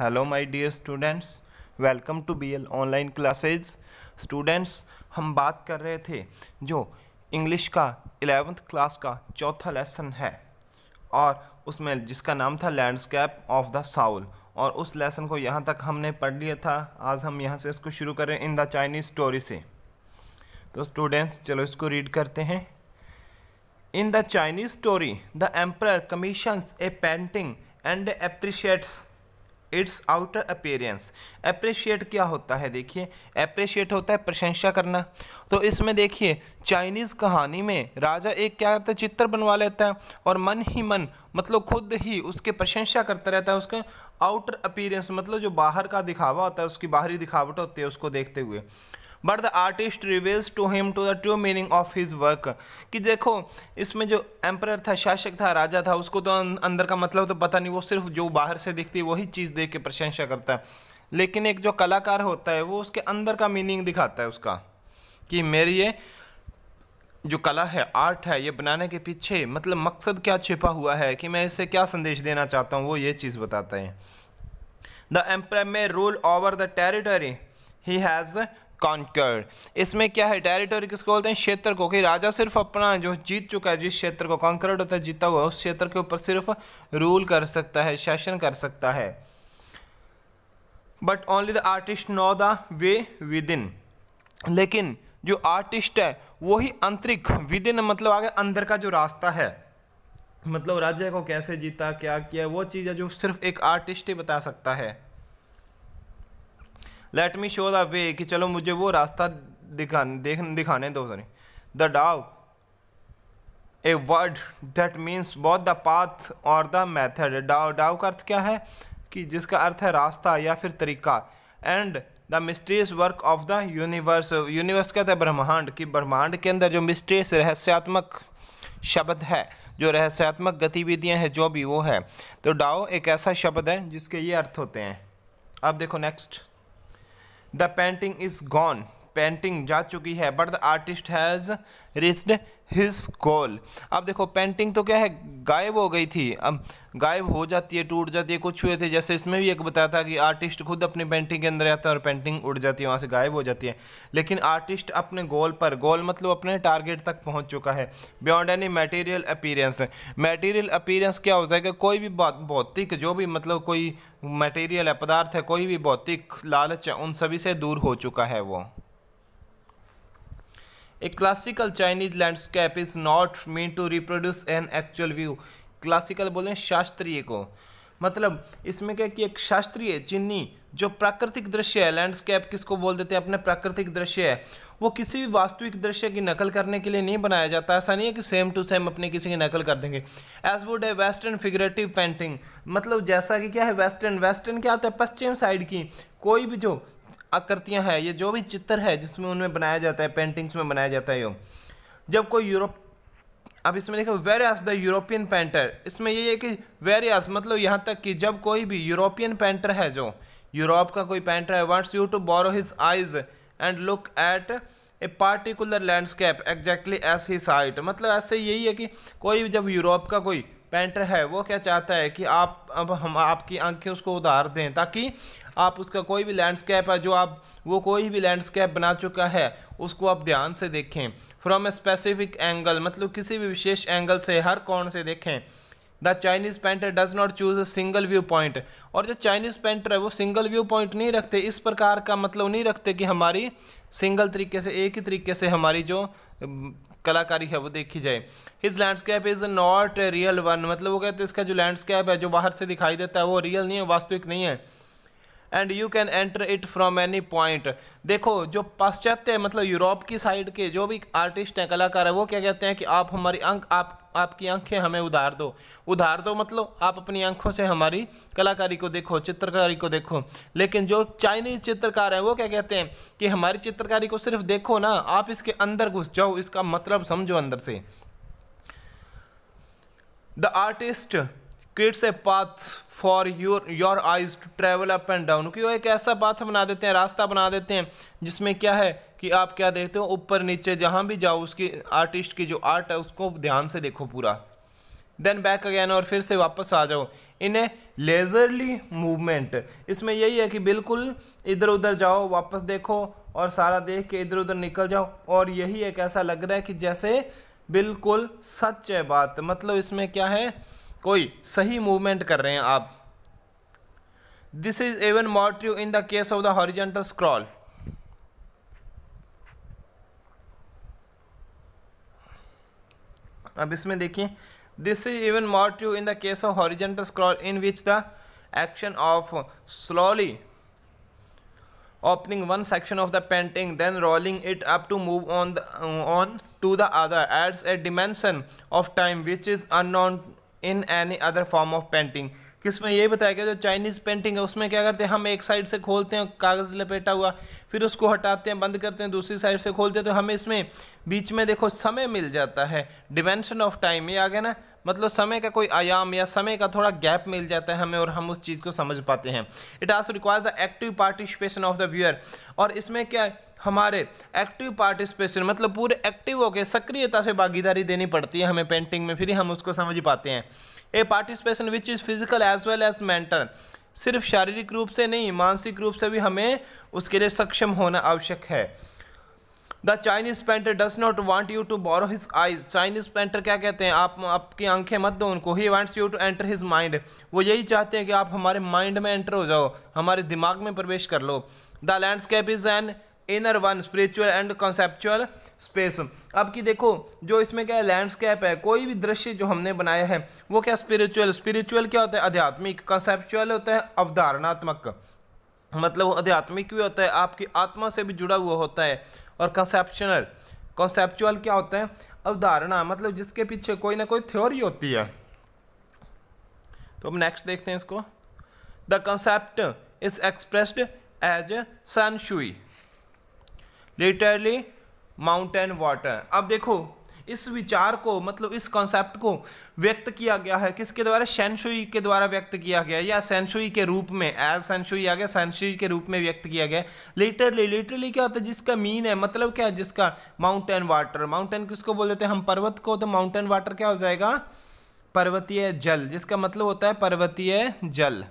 Hello my dear students welcome to BL online classes students हम बात कर रहे थे जो इंग्लिश का एलेवेंथ क्लास का चौथा लेसन है और उसमें जिसका नाम था लैंडस्केप ऑफ द साउल और उस लेसन को यहाँ तक हमने पढ़ लिया था आज हम यहाँ से इसको शुरू करें इन द चाइनीज स्टोरी से तो स्टूडेंट्स चलो इसको रीड करते हैं in the Chinese story the emperor commissions a painting and appreciates its outer appearance appreciate क्या होता है देखिए अप्रिशिएट होता है प्रशंसा करना तो इसमें देखिए चाइनीज़ कहानी में राजा एक क्या करता है चित्र बनवा लेता है और मन ही मन मतलब खुद ही उसके प्रशंसा करता रहता है उसके आउटर अपीरियंस मतलब जो बाहर का दिखावा होता है उसकी बाहरी दिखावट होती है उसको देखते हुए but the artist reveals to him to the true meaning of his work कि देखो इसमें जो एम्पर था शासक था राजा था उसको तो अं-, अंदर का मतलब तो पता नहीं वो सिर्फ जो बाहर से दिखती है वही चीज़ देख के प्रशंसा करता है लेकिन एक जो कलाकार होता है वो उसके अंदर का मीनिंग दिखाता है उसका कि मेरी ये जो कला है आर्ट है ये बनाने के पीछे मतलब मकसद क्या छिपा हुआ है कि मैं इससे क्या संदेश देना चाहता हूँ वो ये चीज़ बताते हैं the emperor may rule over the territory he has conquer इसमें क्या है टेरिटोरी किसको बोलते हैं क्षेत्र को कि राजा सिर्फ अपना जो जीत चुका है जिस क्षेत्र को कॉन्कर्ड होता है जीता हुआ उस क्षेत्र के ऊपर सिर्फ रूल कर सकता है शासन कर सकता है but only the artist know the way within लेकिन जो आर्टिस्ट है वही आंतरिक इन मतलब आगे अंदर का जो रास्ता है मतलब राज्य को कैसे जीता क्या किया वो चीज़ है जो सिर्फ एक आर्टिस्ट ही बता सकता है let me show the way कि चलो मुझे वो रास्ता दिखा देख दिखाने दो sorry the dao a word that means both the path और द मैथड डाव डाव का अर्थ क्या है कि जिसका अर्थ है रास्ता या फिर तरीका and the mysteries work of the universe universe कहते हैं ब्रह्मांड कि ब्रह्मांड के अंदर जो मिस्ट्रीज रहस्यात्मक शब्द है जो रहस्यात्मक गतिविधियां हैं जो भी वो है तो डाओ एक ऐसा शब्द है जिसके ये अर्थ होते हैं अब देखो next the painting is gone painting जा चुकी है but the artist has reached his goal अब देखो पेंटिंग तो क्या है गायब हो गई थी अब गायब हो जाती है टूट जाती है कुछ हुए थे जैसे इसमें भी एक बताया था कि आर्टिस्ट खुद अपनी पेंटिंग के अंदर आता है और पेंटिंग उड़ जाती है वहाँ से गायब हो जाती है लेकिन आर्टिस्ट अपने गोल पर गोल मतलब अपने टारगेट तक पहुँच चुका है beyond any material appearance material appearance क्या हो जाएगा कोई भी भौतिक जो भी मतलब कोई मटेरियल है पदार्थ है कोई भी भौतिक लालच है उन सभी से दूर हो चुका है वो A classical Chinese landscape is not meant to reproduce an actual view. Classical बोलें शास्त्रीय को मतलब इसमें क्या कि एक शास्त्रीय चिन्नी जो प्राकृतिक दृश्य है लैंडस्केप किसको बोल देते हैं अपने प्राकृतिक दृश्य है वो किसी भी वास्तविक दृश्य की नकल करने के लिए नहीं बनाया जाता ऐसा नहीं है कि सेम टू सेम अपने किसी की नकल कर देंगे एज वुड है वेस्टर्न फिगरेटिव पेंटिंग मतलब जैसा कि क्या है वेस्टर्न वेस्टर्न क्या होता है पश्चिम साइड की कोई भी जो आकृतियाँ हैं ये जो भी चित्र है जिसमें उनमें बनाया जाता है पेंटिंग्स में बनाया जाता है ये जब कोई यूरोप अब इसमें देखो whereas the European painter इसमें ये है कि वेर एस मतलब यहाँ तक कि जब कोई भी यूरोपियन पेंटर है जो यूरोप का कोई पेंटर है wants you to borrow his eyes and look at a particular landscape exactly as he sight मतलब ऐसे यही है कि कोई जब यूरोप का कोई पेंटर है वो क्या चाहता है कि आप अब हम आपकी आंखें उसको उधार दें ताकि आप उसका कोई भी लैंडस्केप है जो आप वो कोई भी लैंडस्केप बना चुका है उसको आप ध्यान से देखें फ्रॉम ए स्पेसिफिक एंगल मतलब किसी भी विशेष एंगल से हर कोण से देखें the Chinese painter does not choose a single viewpoint और जो चाइनीज़ पेंटर है वो सिंगल व्यू पॉइंट नहीं रखते इस प्रकार का मतलब नहीं रखते कि हमारी सिंगल तरीके से एक ही तरीके से हमारी जो कलाकारी है वो देखी जाए his landscape is not real one मतलब वो कहते हैं इसका जो लैंडस्केप है जो बाहर से दिखाई देता है वो रियल नहीं है वास्तविक नहीं है and you can enter it from any point देखो जो पाश्चात्य मतलब यूरोप की साइड के जो भी आर्टिस्ट हैं कलाकार हैं वो क्या कहते हैं कि आप हमारी अंक आप आपकी आंखें हमें उधार दो उधार दो मतलब आप अपनी आंखों से हमारी कलाकारी को देखो चित्रकारी को देखो लेकिन जो चाइनीज चित्रकार हैं वो क्या कहते हैं कि हमारी चित्रकारी को सिर्फ देखो ना आप इसके अंदर घुस जाओ इसका मतलब समझो अंदर से the artist creates a path for your your eyes to travel up and down क्योंकि एक ऐसा पाथ बना देते हैं रास्ता बना देते हैं जिसमें क्या है कि आप क्या देखते हो ऊपर नीचे जहाँ भी जाओ उसकी आर्टिस्ट की जो आर्ट है उसको ध्यान से देखो पूरा देन बैक अगैन और फिर से वापस आ जाओ इन ए लेज़रली मूवमेंट इसमें यही है कि बिल्कुल इधर उधर जाओ वापस देखो और सारा देख के इधर उधर निकल जाओ और यही एक ऐसा लग रहा है कि जैसे बिल्कुल सच है बात मतलब इसमें क्या है कोई सही मूवमेंट कर रहे हैं आप this is even more you in the case of the horizontal scroll अब इसमें देखिए this is even more you in the case of horizontal scroll in which the action of slowly opening one section of the painting then rolling it up to move on on to the other adds a dimension of time which is unknown in any other form of painting किसमें ये बताया गया जो Chinese painting है उसमें क्या करते हैं हम एक साइड से खोलते हैं कागज़ लपेटा हुआ फिर उसको हटाते हैं बंद करते हैं दूसरी साइड से खोलते हैं तो हमें इसमें बीच में देखो समय मिल जाता है डिमेंशन ऑफ टाइम ये आ गया ना मतलब समय का कोई आयाम या समय का थोड़ा गैप मिल जाता है हमें और हम उस चीज़ को समझ पाते हैं it also requires the active participation of the viewer और इसमें क्या है हमारे एक्टिव पार्टिसिपेशन मतलब पूरे एक्टिव होकर सक्रियता से भागीदारी देनी पड़ती है हमें पेंटिंग में फिर ही हम उसको समझ पाते हैं a participation which is physical as well as mental सिर्फ शारीरिक रूप से नहीं मानसिक रूप से भी हमें उसके लिए सक्षम होना आवश्यक है the Chinese painter does not want you to borrow his eyes Chinese painter क्या कहते हैं आप आपकी आंखें मत दो उनको ही wants you to enter his mind वो यही चाहते हैं कि आप हमारे माइंड में एंटर हो जाओ हमारे दिमाग में प्रवेश कर लो the landscape is an inner one spiritual and conceptual space अब की देखो जो इसमें क्या है लैंडस्केप है कोई भी दृश्य जो हमने बनाया है वो क्या स्पिरिचुअल स्पिरिचुअल क्या होता है आध्यात्मिक कॉन्सेप्चुअल होता है अवधारणात्मक मतलब वो आध्यात्मिक भी होता है आपकी आत्मा से भी जुड़ा हुआ होता है और कंसेप्शनल कॉन्सेप्चुअल क्या होते हैं अवधारणा मतलब जिसके पीछे कोई ना कोई थ्योरी होती है तो हम नेक्स्ट देखते हैं इसको the concept is expressed as shanshui literally mountain water अब देखो इस विचार को मतलब इस कॉन्सेप्ट को व्यक्त किया गया है किसके द्वारा सेंशुई के द्वारा व्यक्त किया गया या सेंशुई के रूप में एज सेंशुई आ गया सेंशुई के रूप में व्यक्त किया गया लिटरली लिटरली क्या होता है जिसका मीन है मतलब क्या है जिसका माउंटेन वाटर माउंटेन किसको बोल देते हैं हम पर्वत को तो माउंटेन वाटर क्या हो जाएगा पर्वतीय जल जिसका मतलब होता है पर्वतीय जल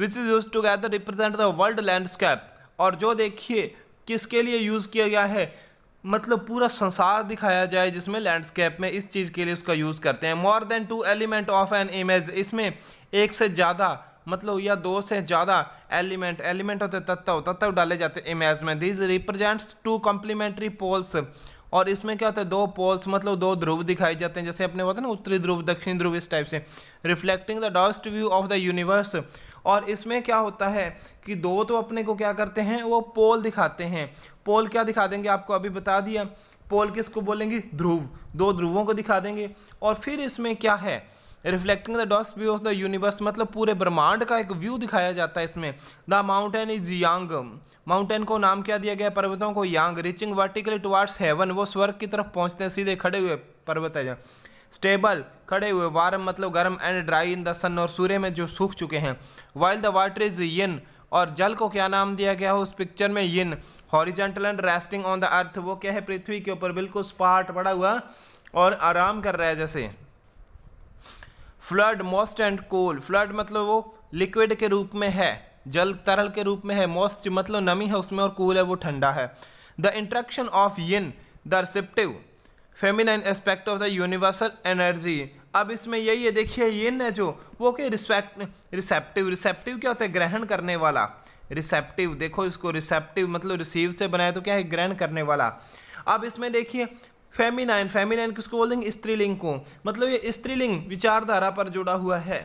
which is use together represent the world landscape और जो देखिए किसके लिए यूज़ किया गया है मतलब पूरा संसार दिखाया जाए जिसमें लैंडस्केप में इस चीज़ के लिए उसका यूज़ करते हैं more than two element of an image इसमें एक से ज़्यादा मतलब या दो से ज़्यादा एलिमेंट एलिमेंट होते तत्व तत्व डाले जाते हैं इमेज में this represents two complementary poles और इसमें क्या होता है दो पोल्स मतलब दो ध्रुव दिखाई जाते हैं जैसे अपने होता है ना उत्तरी ध्रुव दक्षिण ध्रुव इस टाइप से reflecting the Daoist view of the universe और इसमें क्या होता है कि दो तो अपने को क्या करते हैं वो पोल दिखाते हैं पोल क्या दिखा देंगे आपको अभी बता दिया पोल किसको बोलेंगे ध्रुव दो ध्रुवों को दिखा देंगे और फिर इसमें क्या है reflecting the Daoist view of the universe मतलब पूरे ब्रह्मांड का एक व्यू दिखाया जाता है इसमें the mountain is yang mountain को नाम क्या दिया गया पर्वतों को yang reaching vertically towards heaven वो स्वर्ग की तरफ पहुंचते हैं सीधे खड़े हुए पर्वत है जहाँ स्टेबल खड़े हुए वार्म मतलब गर्म and dry in the sun और सूर्य में जो सूख चुके हैं while the water is yin और जल को क्या नाम दिया गया है उस पिक्चर में yin horizontal and resting on the earth वो क्या है पृथ्वी के ऊपर बिल्कुल स्पाट पड़ा हुआ और आराम कर रहा है जैसे fluid moist and cool fluid मतलब वो लिक्विड के रूप में है जल तरल के रूप में है मोस्ट मतलब नमी है उसमें और कूल है वो ठंडा है the interaction of yin the receptive feminine aspect of the universal energy अब इसमें यही है देखिए ये न जो वो के रिस्पेक्ट रिसेप्टिव रिसेप्टिव क्या होता है ग्रहण करने वाला रिसेप्टिव देखो इसको रिसेप्टिव मतलब रिसीव से बनाया तो क्या है ग्रहण करने वाला अब इसमें देखिए फेमिनाइन फेमिनाइन किसको बोल देंगे स्त्रीलिंग को मतलब ये स्त्रीलिंग विचारधारा पर जुड़ा हुआ है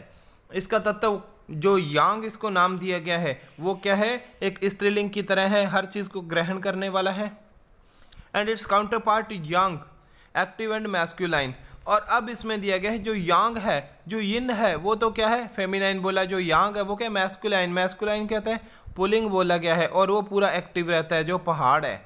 इसका तत्व जो यांग इसको नाम दिया गया है वो क्या है एक स्त्रीलिंग की तरह है हर चीज़ को ग्रहण करने वाला है and its counterpart yang active and masculine और अब इसमें दिया गया है जो यांग है जो यिन है वो तो क्या है फेमिनाइन बोला जो यांग है वो क्या मैस्कुलाइन मैस्कुलाइन कहते हैं पुलिंग बोला गया है और वो पूरा एक्टिव रहता है जो पहाड़ है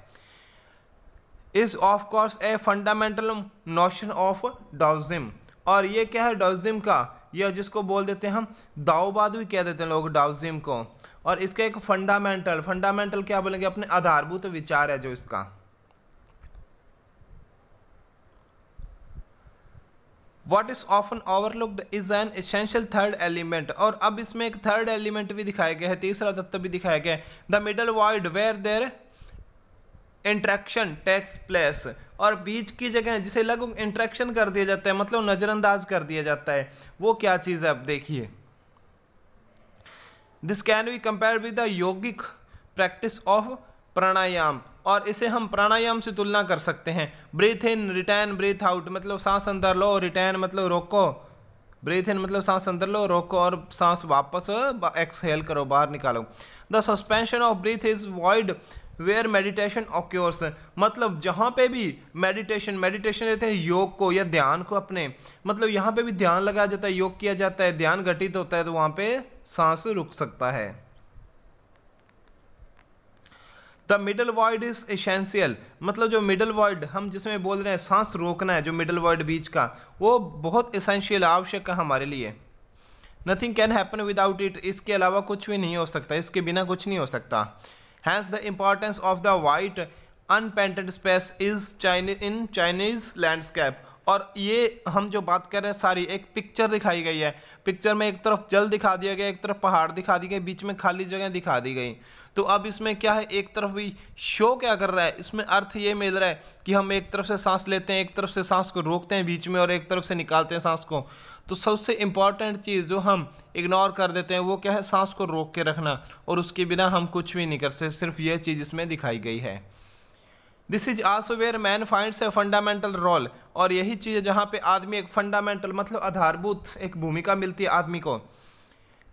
is of course a fundamental notion of Daoism और ये क्या है डाउजिम का यह जिसको बोल देते हैं हम दाओबाद भी कह देते हैं लोग डाउजिम को और इसका एक फंडामेंटल फंडामेंटल क्या बोलेंगे अपने आधारभूत विचार है जो इसका what is often overlooked is an essential third element और अब इसमें एक थर्ड एलिमेंट भी दिखाया गया है तीसरा तत्व भी दिखाया गया है the middle world where their interaction takes place और बीच की जगह जिसे लगभग इंट्रैक्शन कर दिया जाता है मतलब नज़रअंदाज कर दिया जाता है वो क्या चीज़ है आप देखिए this can be compare with the yogic practice of pranayama और इसे हम प्राणायाम से तुलना कर सकते हैं breathe in retain breathe out मतलब सांस अंदर लो रिटर्न मतलब रोको ब्रीथ इन मतलब सांस अंदर लो रोको और सांस वापस एक्सहेल करो बाहर निकालो the suspension of breath is void where meditation occurs मतलब जहाँ पे भी मेडिटेशन मेडिटेशन रहते हैं योग को या ध्यान को अपने मतलब यहाँ पे भी ध्यान लगाया जाता है योग किया जाता है ध्यान घटित होता है तो वहाँ पे सांस रुक सकता है the middle world is essential मतलब जो मिडल वर्ड हम जिसमें बोल रहे हैं सांस रोकना है जो मिडल वर्ड बीच का वो बहुत एसेंशियल आवश्यक है हमारे लिए nothing can happen without it इसके अलावा कुछ भी नहीं हो सकता इसके बिना कुछ नहीं हो सकता hence the importance of the white unpainted space is Chinese in Chinese landscape और ये हम जो बात कर रहे हैं सारी एक पिक्चर दिखाई गई है पिक्चर में एक तरफ जल दिखा दिया गया एक तरफ पहाड़ दिखा दी गई बीच में खाली जगह दिखा दी गई तो अब इसमें क्या है एक तरफ भी शो क्या कर रहा है इसमें अर्थ ये मिल रहा है कि हम एक तरफ से सांस लेते हैं एक तरफ से सांस को रोकते हैं बीच में और एक तरफ से निकालते हैं सांस को तो सबसे इम्पॉर्टेंट चीज़ जो हम इग्नोर कर देते हैं वो क्या है सांस को रोक के रखना और उसके बिना हम कुछ भी नहीं कर सकते सिर्फ ये चीज़ इसमें दिखाई गई है this is also where man finds a fundamental role और यही चीज़ है जहाँ पे आदमी एक फंडामेंटल मतलब आधारभूत एक भूमिका मिलती है आदमी को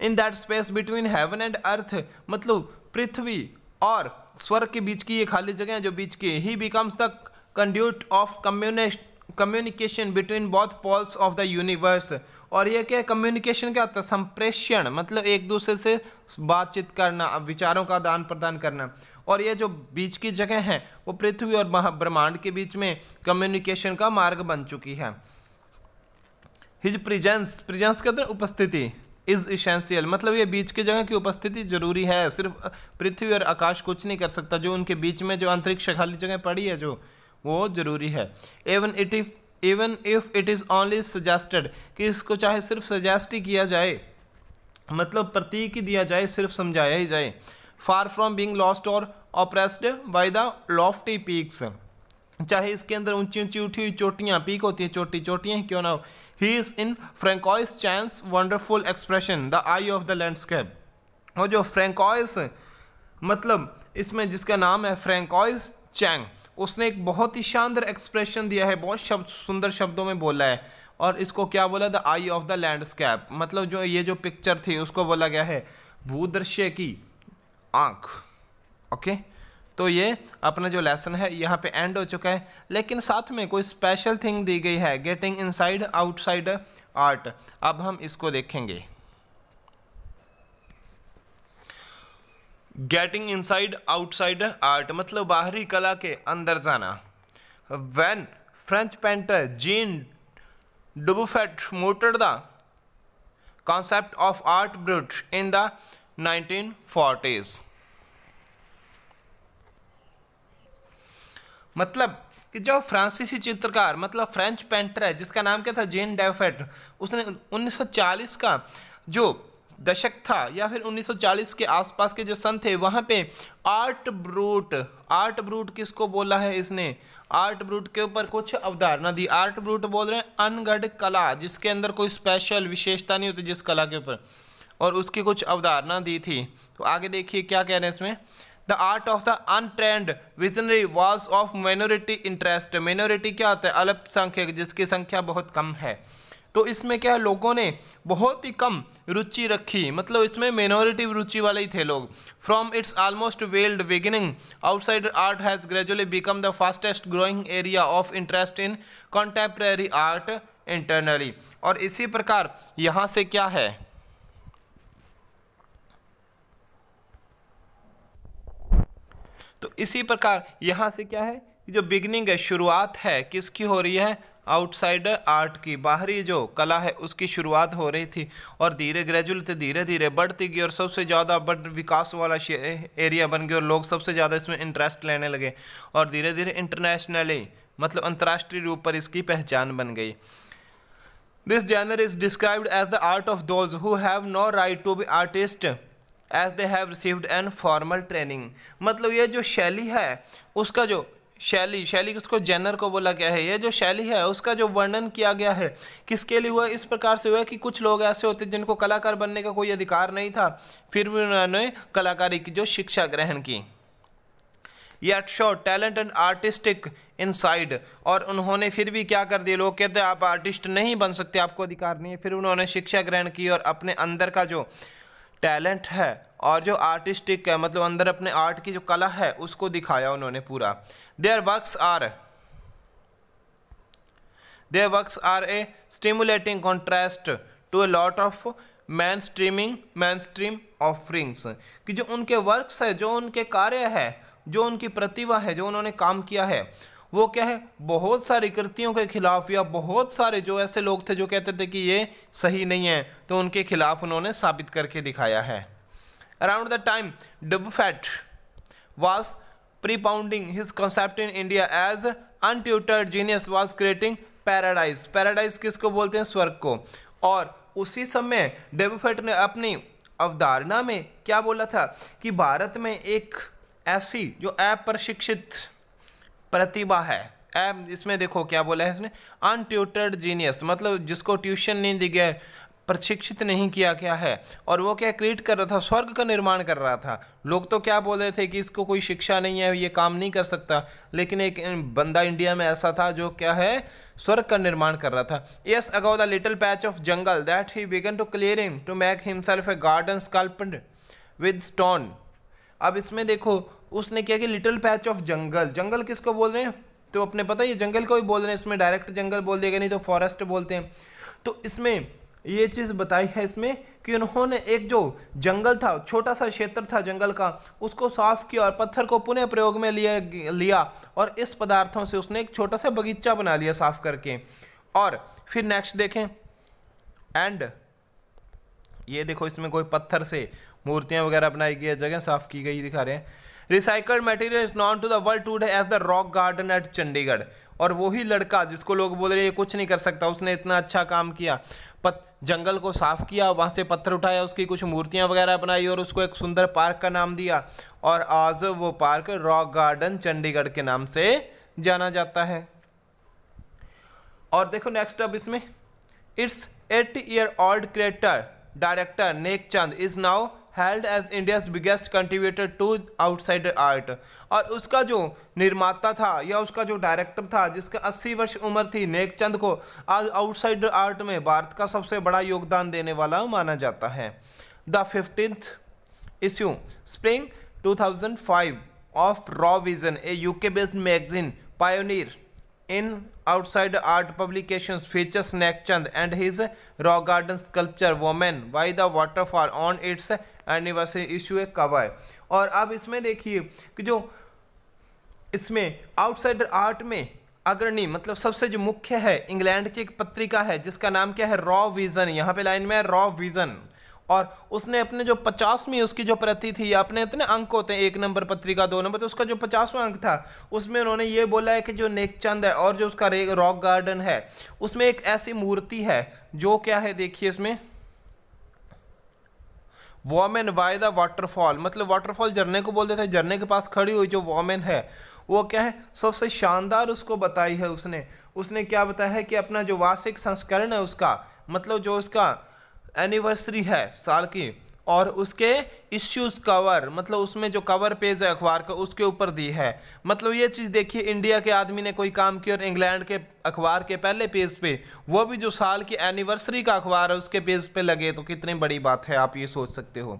in that space between heaven and earth मतलब पृथ्वी और स्वर्ग के बीच की ये खाली जगह है जो बीच की he becomes the conduit of communist communication between both poles of the universe और ये क्या कम्युनिकेशन क्या होता है संप्रेषण मतलब एक दूसरे से बातचीत करना विचारों का आदान प्रदान करना और ये जो बीच की जगह है वो पृथ्वी और ब्रह्मांड के बीच में कम्युनिकेशन का मार्ग बन चुकी है हिज प्रिजेंस प्रिजेंस कहते हैं उपस्थिति इज इशेंशियल मतलब ये बीच की जगह की उपस्थिति जरूरी है सिर्फ पृथ्वी और आकाश कुछ नहीं कर सकता जो उनके बीच में जो अंतरिक्ष खाली जगह पड़ी है जो वो जरूरी है even it if even if it is only suggested कि इसको चाहे सिर्फ सजेस्ट ही किया जाए मतलब प्रतीक ही दिया जाए सिर्फ समझाया ही जाए फार फ्रॉम बींग लॉस्ट और oppressed by the lofty peaks चाहे इसके अंदर ऊंची ऊंची उठी हुई चोटियाँ पीक होती हैं चोटी चोटियाँ क्यों ना हो he is in Francois Cheng's wonderful expression the eye of the landscape और जो फ्रेंकॉइस मतलब इसमें जिसका नाम है फ्रेंकॉइस चैंग उसने एक बहुत ही शानदार एक्सप्रेशन दिया है बहुत शब्द सुंदर शब्दों में बोला है और इसको क्या बोला the eye of the landscape मतलब जो ये जो पिक्चर थी उसको बोला गया है भूदृश्य की आँख ओके तो ये अपना जो लेसन है यहाँ पे एंड हो चुका है लेकिन साथ में कोई स्पेशल थिंग दी गई है गेटिंग इनसाइड आउटसाइड आर्ट अब हम इसको देखेंगे गेटिंग इनसाइड आउटसाइड आर्ट मतलब बाहरी कला के अंदर जाना when French painter Jean Dubuffet mooted the concept of art brut in the 1940s मतलब कि जो फ्रांसीसी चित्रकार मतलब फ्रेंच पेंटर है जिसका नाम क्या था जेन डेफेट उसने 1940 का जो दशक था या फिर 1940 के आसपास के जो सन थे वहाँ पे आर्ट ब्रूट आर्ट ब्रूट किसको बोला है इसने आर्ट ब्रूट के ऊपर कुछ अवधारणा दी आर्ट ब्रूट बोल रहे हैं अनगढ़ कला जिसके अंदर कोई स्पेशल विशेषता नहीं होती जिस कला के ऊपर और उसकी कुछ अवधारणा दी थी तो आगे देखिए क्या कह रहे हैं इसमें the art of the untrained visionary was of minority interest minority क्या होता है अल्पसंख्यक जिसकी संख्या बहुत कम है तो इसमें क्या है लोगों ने बहुत ही कम रुचि रखी मतलब इसमें माइनॉरिटी रुचि वाले ही थे लोग from its almost veiled beginning outside art has gradually become the fastest growing area of interest in contemporary art internationally और इसी प्रकार यहाँ से क्या है तो इसी प्रकार यहाँ से क्या है जो बिगनिंग है शुरुआत है किसकी हो रही है आउटसाइडर आर्ट की बाहरी जो कला है उसकी शुरुआत हो रही थी और धीरे ग्रेजुअल थे तो धीरे धीरे बढ़ती गई और सबसे ज़्यादा बढ़ विकास वाला एरिया बन गया और लोग सबसे ज़्यादा इसमें इंटरेस्ट लेने लगे और धीरे धीरे इंटरनेशनली मतलब अंतर्राष्ट्रीय रूप पर इसकी पहचान बन गई this genre is described as the art of those who have no right to be artist as they have received an formal training मतलब ये जो शैली है उसका जो शैली शैली उसको जेनर को बोला गया है ये जो शैली है उसका जो वर्णन किया गया है किसके लिए हुआ इस प्रकार से हुआ कि कुछ लोग ऐसे होते जिनको कलाकार बनने का कोई अधिकार नहीं था फिर भी उन्होंने कलाकारी की जो शिक्षा ग्रहण की yet show talent and artistic side और उन्होंने फिर भी क्या कर दिया लोग कहते आप आर्टिस्ट नहीं बन सकते आपको अधिकार नहीं है फिर उन्होंने शिक्षा ग्रहण की और अपने अंदर का जो टैलेंट है और जो आर्टिस्टिक है मतलब अंदर अपने आर्ट की जो कला है उसको दिखाया उन्होंने पूरा their works are their works are a stimulating contrast to a lot of mainstreaming mainstream offerings कि जो उनके वर्क्स है जो उनके कार्य है जो उनकी प्रतिभा है जो उन्होंने काम किया है वो क्या है बहुत सारी कृतियों के खिलाफ या बहुत सारे जो ऐसे लोग थे जो कहते थे कि ये सही नहीं है तो उनके खिलाफ उन्होंने साबित करके दिखाया है around the time Dubuffet was propounding his concept in India as untutored genius was creating paradise paradise किसको बोलते हैं स्वर्ग को और उसी समय डेबोफेट ने अपनी अवधारणा में क्या बोला था कि भारत में एक ऐसी जो अप्रशिक्षित प्रतिभा है एम इसमें देखो क्या बोला है इसने अनट्यूटर्ड जीनियस मतलब जिसको ट्यूशन नहीं दी गया प्रशिक्षित नहीं किया गया है और वो क्या क्रिएट कर रहा था स्वर्ग का निर्माण कर रहा था लोग तो क्या बोल रहे थे कि इसको कोई शिक्षा नहीं है ये काम नहीं कर सकता लेकिन एक बंदा इंडिया में ऐसा था जो क्या है स्वर्ग का निर्माण कर रहा था years ago the little patch of jungle that he began to clearing to make himself a garden sculpted with stone अब इसमें देखो उसने किया कि little patch of jungle jungle किसको बोल रहे हैं तो अपने पता ये जंगल को भी बोल रहे हैं इसमें डायरेक्ट जंगल बोल देगा नहीं तो फॉरेस्ट बोलते हैं तो इसमें ये चीज़ बताई है इसमें कि उन्होंने एक जो जंगल था छोटा सा क्षेत्र था जंगल का उसको साफ किया और पत्थर को पुनः प्रयोग में लिया लिया और इस पदार्थों से उसने एक छोटा सा बगीचा बना लिया साफ करके और फिर नेक्स्ट देखें एंड ये देखो इसमें कोई पत्थर से मूर्तियां वगैरह बनाई गई है जगह साफ की गई दिखा रहे हैं recycled material is known to the world today as the rock garden at Chandigarh और वही लड़का जिसको लोग बोल रहे हैं कुछ नहीं कर सकता उसने इतना अच्छा काम किया पत जंगल को साफ़ किया वहाँ से पत्थर उठाया उसकी कुछ मूर्तियाँ वगैरह बनाई और उसको एक सुंदर पार्क का नाम दिया और आज वो पार्क रॉक गार्डन चंडीगढ़ के नाम से जाना जाता है और देखो नेक्स्ट अब इसमें its eighty year old creator director Nek Chand is now held as India's biggest contributor to outside art और उसका जो निर्माता था या उसका जो डायरेक्टर था जिसका 80 वर्ष उम्र थी नेक चंद को आज आउटसाइड आर्ट में भारत का सबसे बड़ा योगदान देने वाला माना जाता है the fifteenth issue spring 2005 of Raw Vision a UK based magazine pioneer in outside art publication feature Chand and his rock garden sculpture women by the waterfall on its anniversary issue a cover और अब इसमें देखिए कि जो इसमें outside art में अग्रणी मतलब सबसे जो मुख्य है इंग्लैंड की एक पत्रिका है जिसका नाम क्या है रॉ विजन यहाँ पे लाइन में है रॉ विजन और उसने अपने जो पचासवीं उसकी जो प्रति थी अपने इतने अंक होते हैं एक नंबर पत्रिका दो नंबर तो उसका जो पचासवां अंक था उसमें उन्होंने ये बोला है कि जो नेकचंद है और जो उसका रॉक गार्डन है उसमें एक ऐसी मूर्ति है जो क्या है देखिए इसमें वॉमेन बाय द वाटरफॉल मतलब वाटरफॉल झरने को बोलते थे झरने के पास खड़ी हुई जो वॉमेन है वो क्या है सबसे शानदार उसको बताई है उसने उसने क्या बताया है कि अपना जो वार्षिक संस्करण है उसका मतलब जो उसका एनिवर्सरी है साल की और उसके इश्यूज कवर मतलब उसमें जो कवर पेज है अखबार का उसके ऊपर दी है मतलब ये चीज़ देखिए इंडिया के आदमी ने कोई काम किया और इंग्लैंड के अखबार के पहले पेज पे वो भी जो साल की एनिवर्सरी का अखबार है उसके पेज पे लगे तो कितनी बड़ी बात है आप ये सोच सकते हो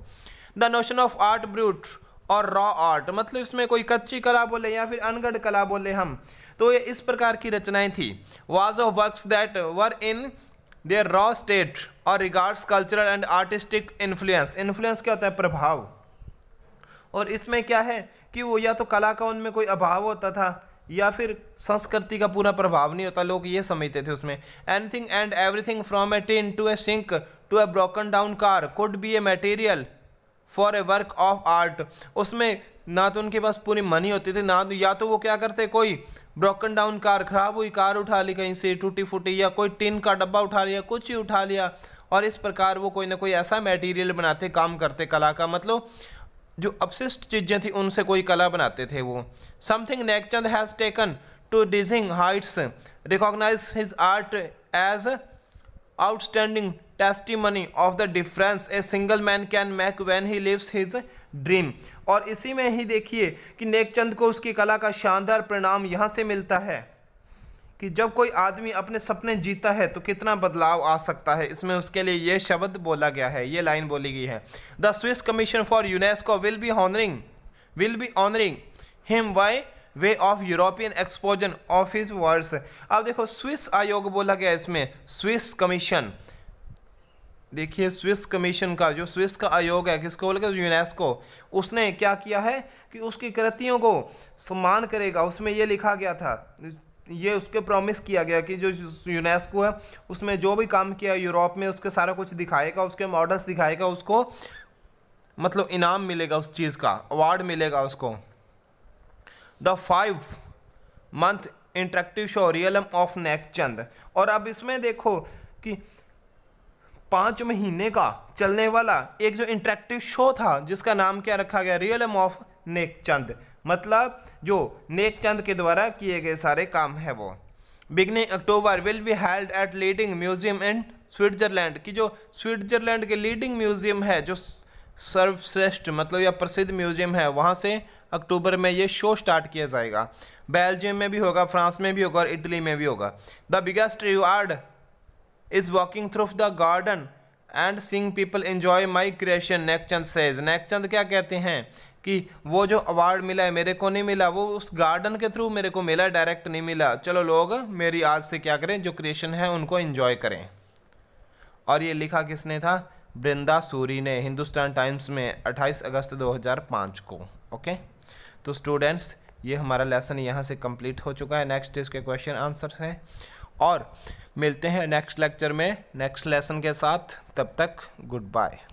the notion of art brut और रॉ आर्ट मतलब इसमें कोई कच्ची कला बोले या फिर अनगढ़ कला बोले हम तो ये इस प्रकार की रचनाएँ थी was of works that were in their raw state और regards cultural and artistic influence influence क्या होता है प्रभाव और इसमें क्या है कि वो या तो कला का उनमें कोई अभाव होता था या फिर संस्कृति का पूरा प्रभाव नहीं होता लोग ये समझते थे उसमें anything and everything from a tin to a sink to a broken down car could be a material for a work of art उसमें ना तो उनके पास पूरी मनी होती थी ना तो या तो वो क्या करते कोई ब्रोकन डाउन कार खराब हुई कार उठा ली कहीं से टूटी फूटी या कोई टिन का डब्बा उठा लिया कुछ ही उठा लिया और इस प्रकार वो कोई ना कोई ऐसा मटेरियल बनाते काम करते कला का मतलब जो अपशिष्ट चीज़ें थी उनसे कोई कला बनाते थे वो something Nek Chand has taken to dizzying heights recognise his art as outstanding testimony of the difference a single man can make when he lives his dream और इसी में ही देखिए कि नेकचंद को उसकी कला का शानदार परिणाम यहाँ से मिलता है कि जब कोई आदमी अपने सपने जीता है तो कितना बदलाव आ सकता है इसमें उसके लिए ये शब्द बोला गया है ये लाइन बोली गई है the Swiss commission for UNESCO will be honouring will be honouring him by way of European exposition of his words अब देखो स्विस आयोग बोला गया इसमें स्विस कमीशन देखिए स्विस कमीशन का जो स्विस का आयोग है किसको गया यूनेस्को उसने क्या किया है कि उसकी कृतियों को सम्मान करेगा उसमें यह लिखा गया था ये उसके प्रॉमिस किया गया कि जो यूनेस्को है उसमें जो भी काम किया यूरोप में उसके सारा कुछ दिखाएगा उसके मॉडल्स दिखाएगा उसको मतलब इनाम मिलेगा उस चीज़ का अवार्ड मिलेगा उसको the five month interactive show realm of Nek Chand और अब इसमें देखो कि पाँच महीने का चलने वाला एक जो इंटरेक्टिव शो था जिसका नाम क्या रखा गया रियलम ऑफ नेक चंद मतलब जो नेक चंद के द्वारा किए गए सारे काम है वो beginning October will be held at leading museum in Switzerland की जो स्विट्जरलैंड के लीडिंग म्यूजियम है जो सर्वश्रेष्ठ मतलब या प्रसिद्ध म्यूजियम है वहाँ से अक्टूबर में ये शो स्टार्ट किया जाएगा बेल्जियम में भी होगा फ्रांस में भी होगा और इटली में भी होगा the biggest reward is walking through the garden and seeing people enjoy my creation Nek Chand says Nek Chand क्या कहते हैं कि वो जो अवार्ड मिला है मेरे को नहीं मिला वो उस गार्डन के थ्रू मेरे को मिला डायरेक्ट नहीं मिला चलो लोग मेरी आज से क्या करें जो क्रिएशन है उनको इन्जॉय करें और ये लिखा किसने था बृंदा सूरी ने हिंदुस्तान टाइम्स में 28 अगस्त 2005 को ओके तो स्टूडेंट्स ये हमारा लेसन यहाँ से कंप्लीट हो चुका है नेक्स्ट इसके क्वेश्चन आंसर हैं और मिलते हैं नेक्स्ट लेक्चर में नेक्स्ट लेसन के साथ तब तक गुड बाय